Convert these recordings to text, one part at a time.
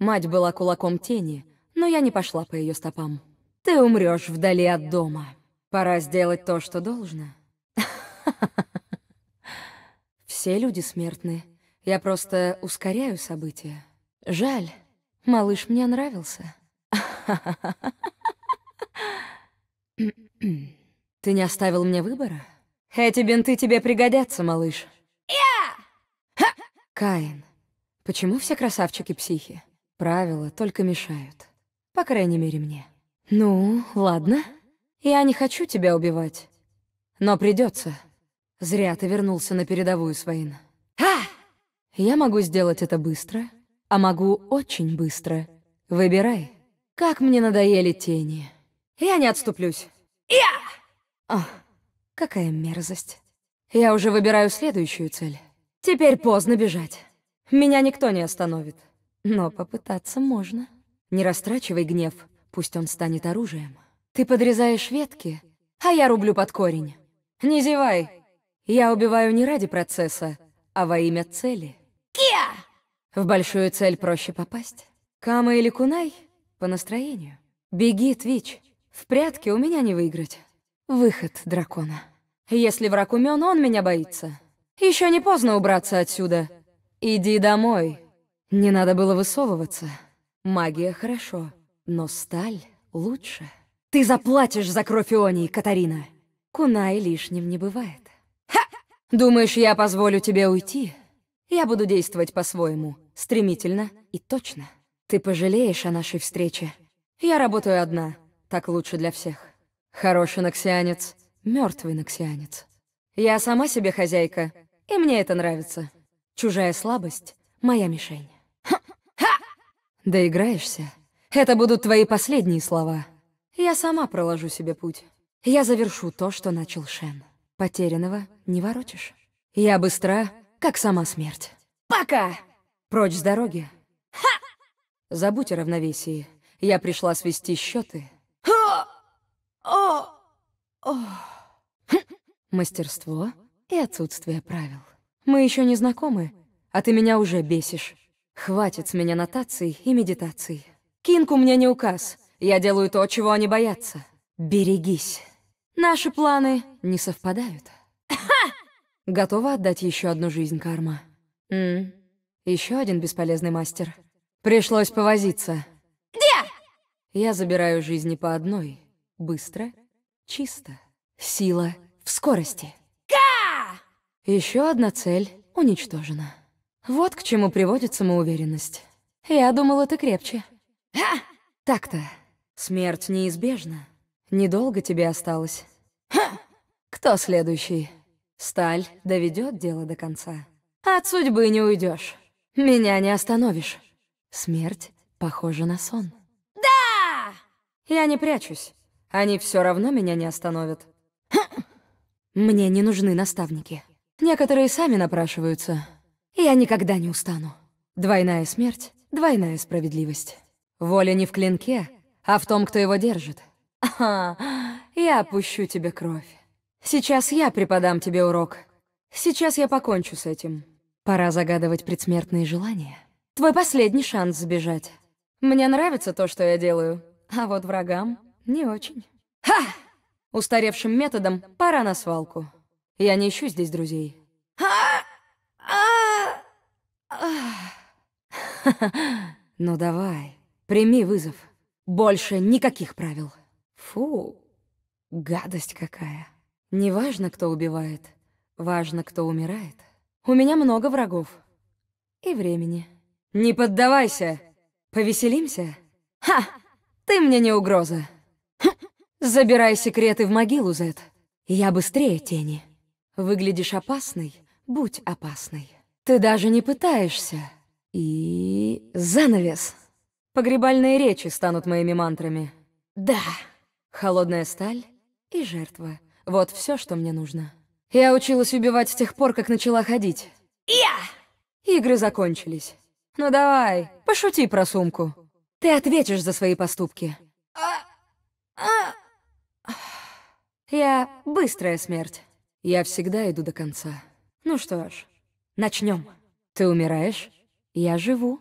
Мать была кулаком тени, но я не пошла по ее стопам. «Ты умрешь вдали от дома. Пора сделать то, что должно». Все люди смертны. Я просто ускоряю события. Жаль, малыш мне нравился. Ты не оставил мне выбора? Эти бинты тебе пригодятся, малыш. Я! Каин, почему все красавчики психи? Правила только мешают. По крайней мере, мне. Ну, ладно. Я не хочу тебя убивать. Но придется. Зря ты вернулся на передовую, Свейн. Ха! Я могу сделать это быстро, а могу очень быстро. Выбирай. Как мне надоели тени. Я не отступлюсь. Я! О, а, какая мерзость. Я уже выбираю следующую цель. Теперь поздно бежать. Меня никто не остановит. Но попытаться можно. Не растрачивай гнев, пусть он станет оружием. Ты подрезаешь ветки, а я рублю под корень. Не зевай. Я убиваю не ради процесса, а во имя цели. Кия! В большую цель проще попасть. Кама или кунай — по настроению. Беги, Твич. В прятки у меня не выиграть. Выход дракона. Если враг умен, он меня боится. Еще не поздно убраться отсюда. Иди домой. Не надо было высовываться. Магия хорошо, но сталь лучше. Ты заплатишь за кровь Ионии, Катарина. Кунай лишним не бывает. Ха! Думаешь, я позволю тебе уйти? Я буду действовать по-своему, стремительно и точно. Ты пожалеешь о нашей встрече. Я работаю одна, так лучше для всех. Хороший наксианец, мертвый наксианец. Я сама себе хозяйка, и мне это нравится. Чужая слабость — моя мишень. Доиграешься? Это будут твои последние слова. Я сама проложу себе путь. Я завершу то, что начал Шен. Потерянного не воротишь. Я быстра, как сама смерть. Пока! Прочь с дороги. Ха! Забудь о равновесии. Я пришла свести счеты. О! О! О! Хм! Мастерство и отсутствие правил. Мы еще не знакомы, а ты меня уже бесишь. Хватит с меня нотаций и медитаций. Кинг у меня не указ. Я делаю то, чего они боятся. Берегись. Наши планы не совпадают. Готова отдать еще одну жизнь, Карма? М, Еще один бесполезный мастер. Пришлось повозиться. Где? Я забираю жизни по одной. Быстро, чисто. Сила в скорости. Ка! Еще одна цель уничтожена. Вот к чему приводит самоуверенность. Я думала, ты крепче. А! Так-то. Смерть неизбежна. Недолго тебе осталось. Ха! Кто следующий? Сталь доведет дело до конца. От судьбы не уйдешь. Меня не остановишь. Смерть похожа на сон. Да! Я не прячусь. Они все равно меня не остановят. Ха! Мне не нужны наставники. Некоторые сами напрашиваются. Я никогда не устану. Двойная смерть, двойная справедливость. Воля не в клинке, а в том, кто его держит. Ага, я опущу тебе кровь. Сейчас я преподам тебе урок. Сейчас я покончу с этим. Пора загадывать предсмертные желания. Твой последний шанс сбежать. Мне нравится то, что я делаю, а вот врагам не очень. Ха! Устаревшим методом пора на свалку. Я не ищу здесь друзей. Ну давай, прими вызов. Больше никаких правил. Фу, гадость какая. Не важно, кто убивает, важно, кто умирает. У меня много врагов. И времени. Не поддавайся! Повеселимся? Ха! Ты мне не угроза. Ха! Забирай секреты в могилу, Зет. Я быстрее тени. Выглядишь опасной, будь опасной. Ты даже не пытаешься. И... занавес. Погребальные речи станут моими мантрами. Да. Холодная сталь и жертва. Вот все, что мне нужно. Я училась убивать с тех пор, как начала ходить. Я! Игры закончились. Ну давай, пошути про сумку. Ты ответишь за свои поступки. А... А... Я быстрая смерть. Я всегда иду до конца. Ну что ж, Начнем. Ты умираешь, я живу.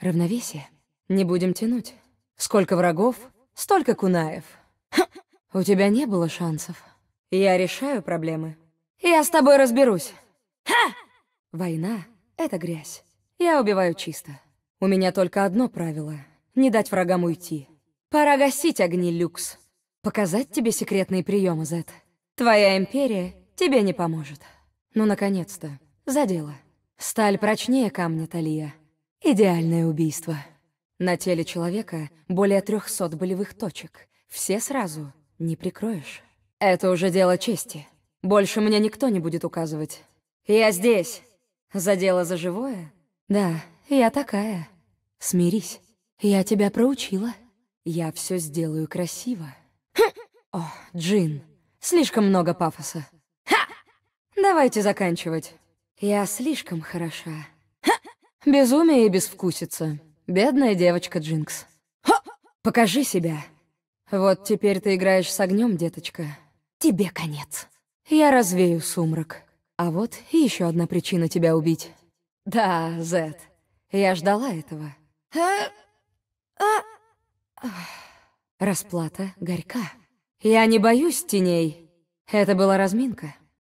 Равновесие. Не будем тянуть. Сколько врагов, столько кунаев. У тебя не было шансов. Я решаю проблемы. Я с тобой разберусь. Ха! Война — это грязь. Я убиваю чисто. У меня только одно правило — не дать врагам уйти. Пора гасить огни, Люкс. Показать тебе секретные приемы, Зет. Твоя империя тебе не поможет. Ну, наконец-то. Задела. Сталь прочнее камня Талия. Идеальное убийство. На теле человека более трехсот болевых точек. Все сразу не прикроешь. Это уже дело чести. Больше мне никто не будет указывать. Я здесь. Задела за живое? Да, я такая. Смирись. Я тебя проучила. Я все сделаю красиво. О, Джин, слишком много пафоса. Ха! Давайте заканчивать. Я слишком хороша. Ха! Безумие и безвкусица. Бедная девочка Джинкс. Ха! Покажи себя. Вот теперь ты играешь с огнем, деточка. Тебе конец. Я развею сумрак. А вот и еще одна причина тебя убить. Да, Зет, я ждала этого. Расплата горька. Я не боюсь теней. Это была разминка.